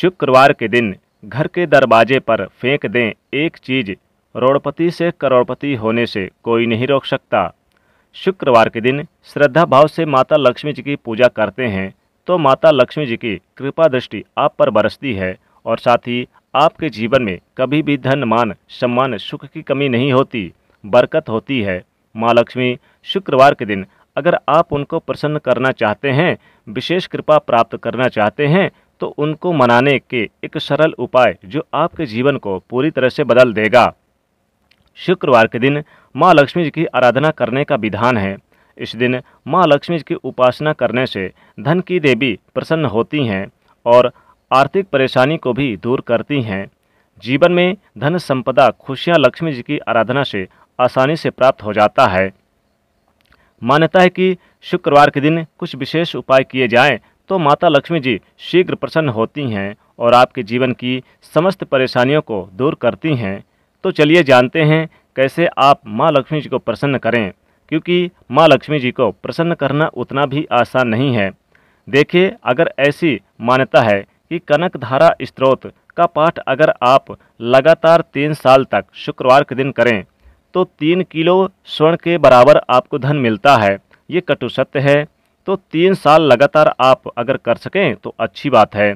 शुक्रवार के दिन घर के दरवाजे पर फेंक दें एक चीज़ रोड़पति से करोड़पति होने से कोई नहीं रोक सकता शुक्रवार के दिन श्रद्धा भाव से माता लक्ष्मी जी की पूजा करते हैं तो माता लक्ष्मी जी की कृपा दृष्टि आप पर बरसती है और साथ ही आपके जीवन में कभी भी धन मान सम्मान सुख की कमी नहीं होती बरकत होती है माँ लक्ष्मी शुक्रवार के दिन अगर आप उनको प्रसन्न करना चाहते हैं विशेष कृपा प्राप्त करना चाहते हैं तो उनको मनाने के एक सरल उपाय जो आपके जीवन को पूरी तरह से बदल देगा शुक्रवार के दिन माँ लक्ष्मी जी की आराधना करने का विधान है इस दिन माँ लक्ष्मी जी की उपासना करने से धन की देवी प्रसन्न होती हैं और आर्थिक परेशानी को भी दूर करती हैं जीवन में धन संपदा खुशियाँ लक्ष्मी जी की आराधना से आसानी से प्राप्त हो जाता है मान्यता है कि शुक्रवार के दिन कुछ विशेष उपाय किए जाएं तो माता लक्ष्मी जी शीघ्र प्रसन्न होती हैं और आपके जीवन की समस्त परेशानियों को दूर करती हैं तो चलिए जानते हैं कैसे आप माँ लक्ष्मी जी को प्रसन्न करें क्योंकि माँ लक्ष्मी जी को प्रसन्न करना उतना भी आसान नहीं है देखिए अगर ऐसी मान्यता है कि कनक धारा स्त्रोत का पाठ अगर आप लगातार तीन साल तक शुक्रवार के दिन करें तो तीन किलो स्वर्ण के बराबर आपको धन मिलता है ये कटु सत्य है तो तीन साल लगातार आप अगर कर सकें तो अच्छी बात है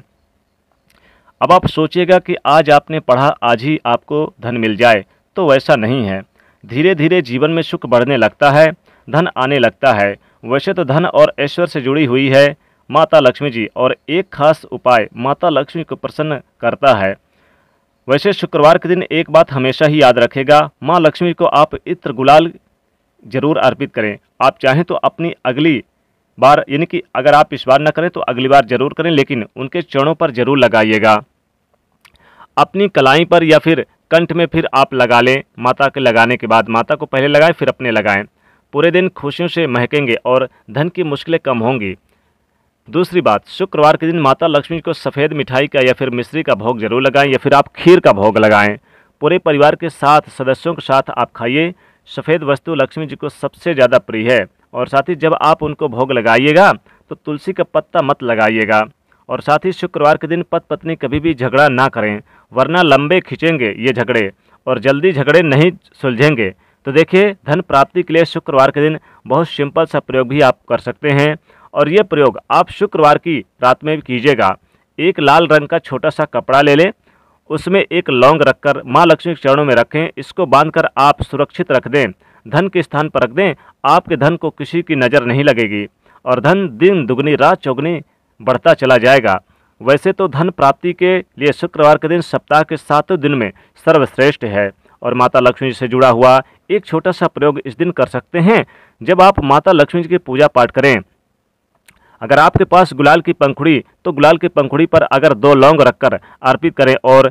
अब आप सोचिएगा कि आज आपने पढ़ा आज ही आपको धन मिल जाए तो वैसा नहीं है धीरे धीरे जीवन में सुख बढ़ने लगता है धन आने लगता है वैसे तो धन और ऐश्वर्य से जुड़ी हुई है माता लक्ष्मी जी और एक खास उपाय माता लक्ष्मी को प्रसन्न करता है वैसे शुक्रवार के दिन एक बात हमेशा ही याद रखेगा माँ लक्ष्मी को आप इत्र गुलाल जरूर अर्पित करें आप चाहें तो अपनी अगली बार यानी कि अगर आप इस बार ना करें तो अगली बार जरूर करें लेकिन उनके चरणों पर जरूर लगाइएगा अपनी कलाई पर या फिर कंठ में फिर आप लगा लें माता के लगाने के बाद माता को पहले लगाएं फिर अपने लगाएं पूरे दिन खुशियों से महकेंगे और धन की मुश्किलें कम होंगी दूसरी बात शुक्रवार के दिन माता लक्ष्मी को सफ़ेद मिठाई का या फिर मिश्री का भोग जरूर लगाएं या फिर आप खीर का भोग लगाएं पूरे परिवार के साथ सदस्यों के साथ आप खाइए सफ़ेद वस्तु लक्ष्मी जी को सबसे ज़्यादा प्रिय है और साथ ही जब आप उनको भोग लगाइएगा तो तुलसी का पत्ता मत लगाइएगा और साथ ही शुक्रवार के दिन पत पत्नी कभी भी झगड़ा ना करें वरना लंबे खींचेंगे ये झगड़े और जल्दी झगड़े नहीं सुलझेंगे तो देखिए धन प्राप्ति के लिए शुक्रवार के दिन बहुत सिंपल सा प्रयोग भी आप कर सकते हैं और ये प्रयोग आप शुक्रवार की रात में भी कीजिएगा एक लाल रंग का छोटा सा कपड़ा ले लें उसमें एक लौंग रखकर माँ लक्ष्मी के चरणों में रखें इसको बांधकर आप सुरक्षित रख दें धन के स्थान पर रख दें आपके धन को किसी की नज़र नहीं लगेगी और धन दिन दुगनी रात चौगनी बढ़ता चला जाएगा वैसे तो धन प्राप्ति के लिए शुक्रवार के दिन सप्ताह के सातों दिन में सर्वश्रेष्ठ है और माता लक्ष्मी जी से जुड़ा हुआ एक छोटा सा प्रयोग इस दिन कर सकते हैं जब आप माता लक्ष्मी जी की पूजा पाठ करें अगर आपके पास गुलाल की पंखुड़ी तो गुलाल की पंखुड़ी पर अगर दो लौंग रखकर अर्पित करें और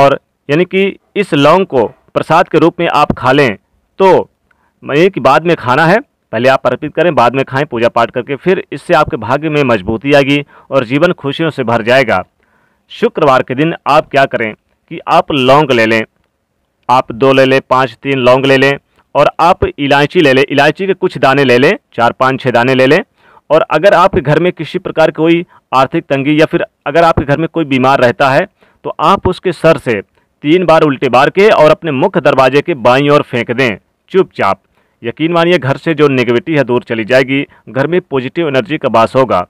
और यानी कि इस लौंग को प्रसाद के रूप में आप खा लें तो ये कि बाद में खाना है पहले आप अर्पित करें बाद में खाएं पूजा पाठ करके फिर इससे आपके भाग्य में मजबूती आएगी और जीवन खुशियों से भर जाएगा शुक्रवार के दिन आप क्या करें कि आप लौंग ले लें आप दो ले लें पाँच तीन लौंग ले लें और आप इलायची ले लें इलायची के कुछ दाने ले लें चार पाँच छः दाने ले लें और अगर आपके घर में किसी प्रकार की कोई आर्थिक तंगी या फिर अगर आपके घर में कोई बीमार रहता है तो आप उसके सर से तीन बार उल्टे बार के और अपने मुख्य दरवाजे के बाई और फेंक दें चुपचाप यकीन मानिए घर से जो निगेटिव है दूर चली जाएगी घर में पॉजिटिव एनर्जी का बास होगा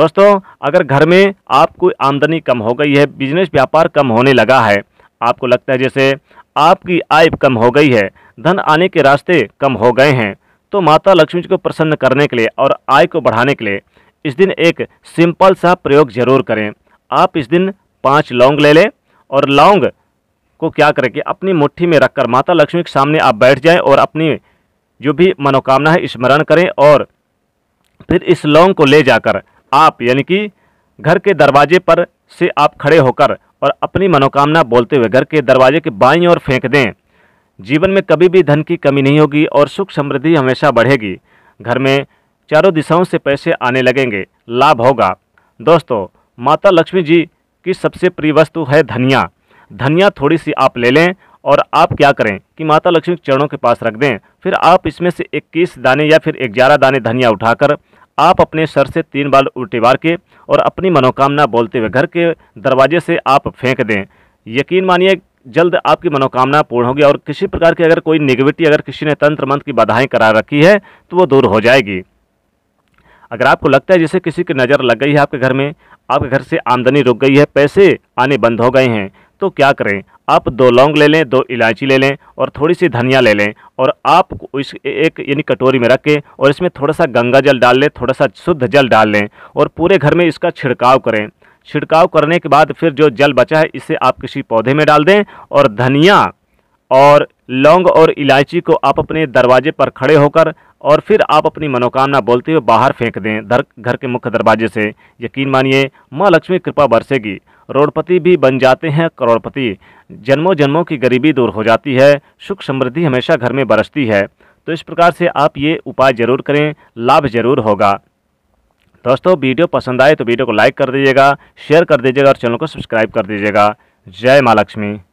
दोस्तों अगर घर में आपको आमदनी कम हो गई है बिजनेस व्यापार कम होने लगा है आपको लगता है जैसे आपकी आय कम हो गई है धन आने के रास्ते कम हो गए हैं तो माता लक्ष्मी जी को प्रसन्न करने के लिए और आय को बढ़ाने के लिए इस दिन एक सिंपल सा प्रयोग जरूर करें आप इस दिन पाँच लौंग ले लें और लौंग को क्या करें कि अपनी मुट्ठी में रखकर माता लक्ष्मी के सामने आप बैठ जाएं और अपनी जो भी मनोकामना है स्मरण करें और फिर इस लौंग को ले जाकर आप यानी कि घर के दरवाजे पर से आप खड़े होकर और अपनी मनोकामना बोलते हुए घर के दरवाजे के बाईं ओर फेंक दें जीवन में कभी भी धन की कमी नहीं होगी और सुख समृद्धि हमेशा बढ़ेगी घर में चारों दिशाओं से पैसे आने लगेंगे लाभ होगा दोस्तों माता लक्ष्मी जी की सबसे प्रिय वस्तु है धनिया धनिया थोड़ी सी आप ले लें और आप क्या करें कि माता लक्ष्मी के चरणों के पास रख दें फिर आप इसमें से इक्कीस दाने या फिर ग्यारह दाने धनिया उठाकर आप अपने सर से तीन बार उल्टीवार के और अपनी मनोकामना बोलते हुए घर के दरवाजे से आप फेंक दें यकीन मानिए जल्द आपकी मनोकामना पूर्ण होगी और किसी प्रकार की अगर कोई निगेटिव अगर किसी ने तंत्र मंत्र की बाधाएं करा रखी है तो वो दूर हो जाएगी अगर आपको लगता है जैसे किसी की नज़र लग गई है आपके घर में आपके घर से आमदनी रुक गई है पैसे आने बंद हो गए हैं तो क्या करें आप दो लौंग ले लें दो इलायची ले लें और थोड़ी सी धनिया ले लें और आप इस एक यानी कटोरी में रख के और इसमें थोड़ा सा गंगा जल डाल लें थोड़ा सा शुद्ध जल डाल लें और पूरे घर में इसका छिड़काव करें छिड़काव करने के बाद फिर जो जल बचा है इसे आप किसी पौधे में डाल दें और धनिया और लौंग और इलायची को आप अपने दरवाजे पर खड़े होकर और फिर आप अपनी मनोकामना बोलते हुए बाहर फेंक दें घर के मुख्य दरवाजे से यकीन मानिए माँ लक्ष्मी कृपा बरसेगी करोड़पति भी बन जाते हैं करोड़पति जन्मों जन्मों की गरीबी दूर हो जाती है सुख समृद्धि हमेशा घर में बरसती है तो इस प्रकार से आप ये उपाय ज़रूर करें लाभ ज़रूर होगा दोस्तों वीडियो पसंद आए तो वीडियो को लाइक कर दीजिएगा शेयर कर दीजिएगा और चैनल को सब्सक्राइब कर दीजिएगा जय माँ लक्ष्मी